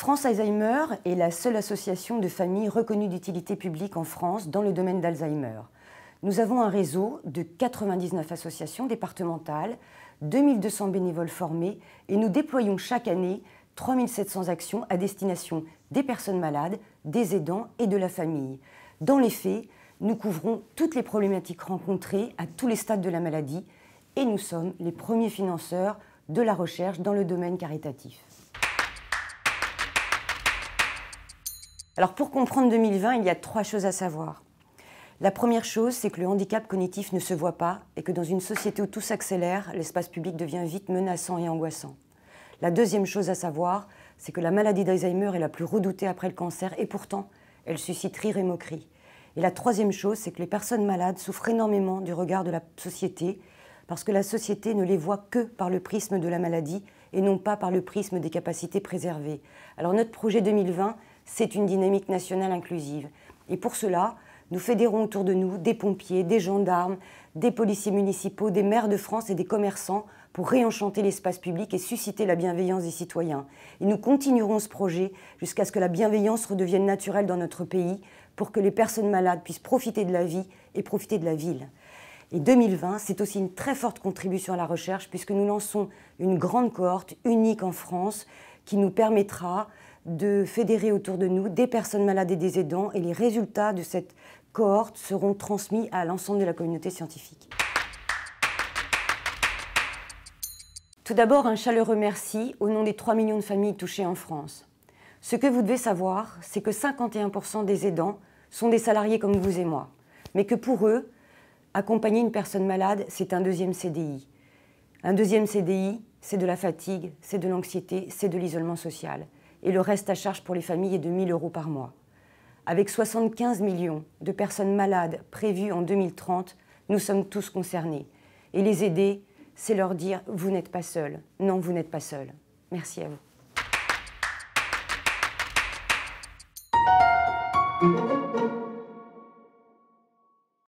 France Alzheimer est la seule association de familles reconnue d'utilité publique en France dans le domaine d'Alzheimer. Nous avons un réseau de 99 associations départementales, 2200 bénévoles formés et nous déployons chaque année 3700 actions à destination des personnes malades, des aidants et de la famille. Dans les faits, nous couvrons toutes les problématiques rencontrées à tous les stades de la maladie et nous sommes les premiers financeurs de la recherche dans le domaine caritatif. Alors pour comprendre 2020, il y a trois choses à savoir. La première chose, c'est que le handicap cognitif ne se voit pas et que dans une société où tout s'accélère, l'espace public devient vite menaçant et angoissant. La deuxième chose à savoir, c'est que la maladie d'Alzheimer est la plus redoutée après le cancer et pourtant, elle suscite rire et moquerie. Et la troisième chose, c'est que les personnes malades souffrent énormément du regard de la société parce que la société ne les voit que par le prisme de la maladie et non pas par le prisme des capacités préservées. Alors notre projet 2020, c'est une dynamique nationale inclusive. Et pour cela, nous fédérons autour de nous des pompiers, des gendarmes, des policiers municipaux, des maires de France et des commerçants pour réenchanter l'espace public et susciter la bienveillance des citoyens. Et nous continuerons ce projet jusqu'à ce que la bienveillance redevienne naturelle dans notre pays pour que les personnes malades puissent profiter de la vie et profiter de la ville. Et 2020, c'est aussi une très forte contribution à la recherche puisque nous lançons une grande cohorte unique en France qui nous permettra de fédérer autour de nous des personnes malades et des aidants et les résultats de cette cohorte seront transmis à l'ensemble de la communauté scientifique. Tout d'abord, un chaleureux merci au nom des 3 millions de familles touchées en France. Ce que vous devez savoir, c'est que 51% des aidants sont des salariés comme vous et moi, mais que pour eux, accompagner une personne malade, c'est un deuxième CDI. Un deuxième CDI, c'est de la fatigue, c'est de l'anxiété, c'est de l'isolement social et le reste à charge pour les familles est de 1 000 euros par mois. Avec 75 millions de personnes malades prévues en 2030, nous sommes tous concernés. Et les aider, c'est leur dire vous n'êtes pas seul. Non, vous n'êtes pas seul. Merci à vous.